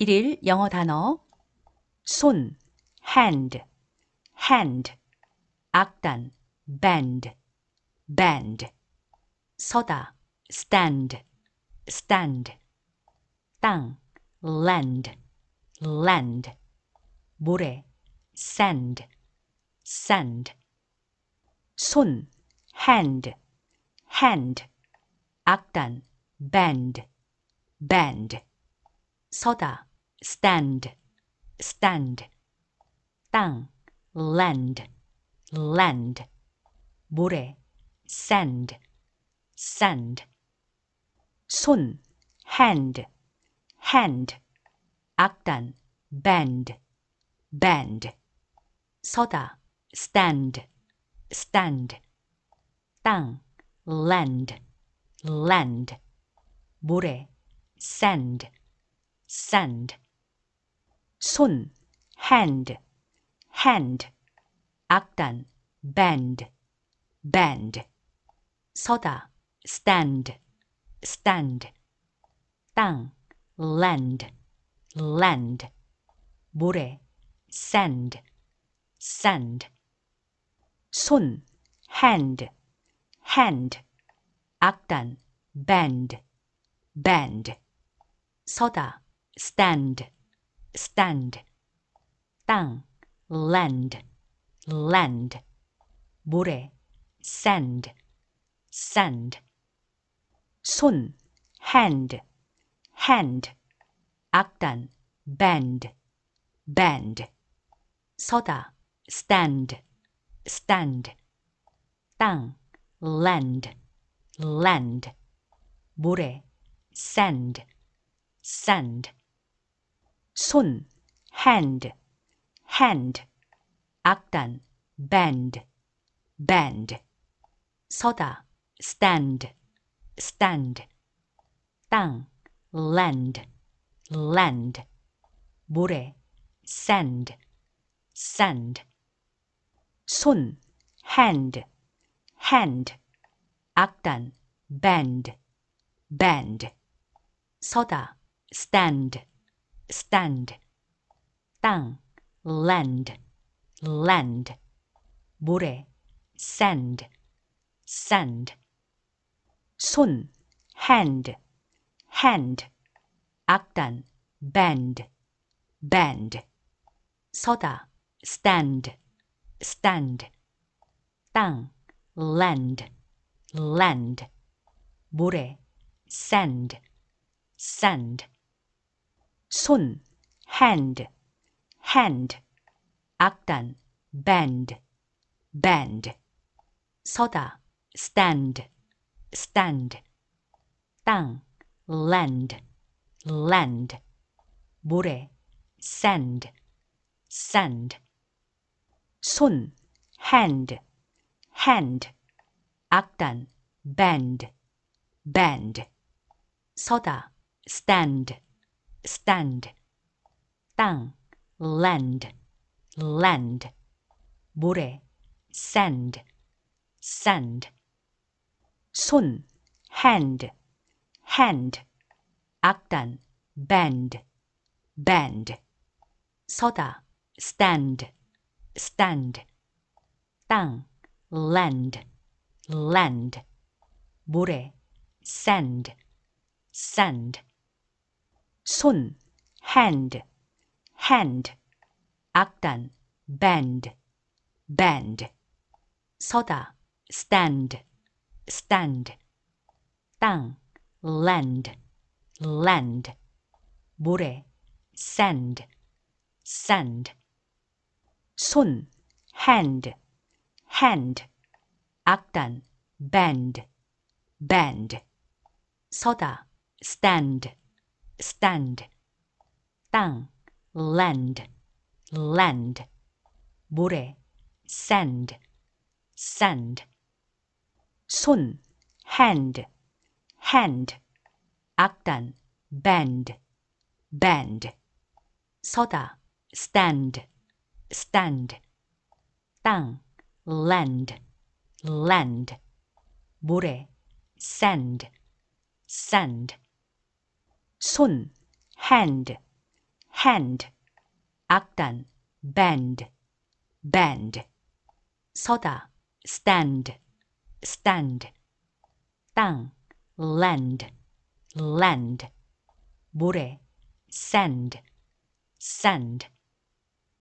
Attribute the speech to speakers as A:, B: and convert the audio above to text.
A: 1일 영어 단어 손 hand hand 악단 band band 서다 stand stand 땅 land land 모래 sand sand 손 hand hand 악단 band band 서다 stand, stand, Tang, land, land, 모래 sand, sand, 손 hand, hand, 악단 bend, bend. 서다 stand, stand, 땅 land, land, 모래 sand, sand 손, hand, hand. 악단, band, band. 서다, stand, stand. 땅, land, land. 모래, sand, sand. 손, hand, hand. 악단, band, band. 서다, stand, stand stand, 땅, land, land, 모래, sand, sand, 손, hand, hand, 악단, band, band, 서다, stand, stand, 땅, land, land, 모래, sand, sand, 손, hand, hand. 악단, band, band. 서다, stand, stand. 땅, land, land. 모래, sand, sand. 손, hand, hand. 악단, band, band. 서다, stand, stand, Tang. land, land, 모래, sand, sand, 손, hand, hand, 악단, Bend. Bend. 서다, stand, stand, 땅, land, land, 모래, sand, sand, 손, hand, hand. 악단, band, band. 서다, stand, stand. 땅, land, land. 모래, sand, sand. 손, hand, hand. 악단, band, band. 서다, stand, stand stand, Tang. land, land, 모래, sand, sand, 손, hand, hand, 악단, band, band, 서다, stand, stand, 땅, land, land, 모래, sand, sand, 손, hand, hand, 악단, band, band, 서다, stand, stand, 땅, land, land, 모래, sand, sand, 손, hand, hand, 악단, band, band, 서다, stand, stand, Tang. land, land, 모래, sand, sand, 손, hand, hand, 악단, Bend. Bend. 서다, stand, stand, 땅, land, land, 모래, sand, sand, 손, hand, hand. 악단, band, band. 서다, stand, stand. 땅, land, land. 모래, sand, sand.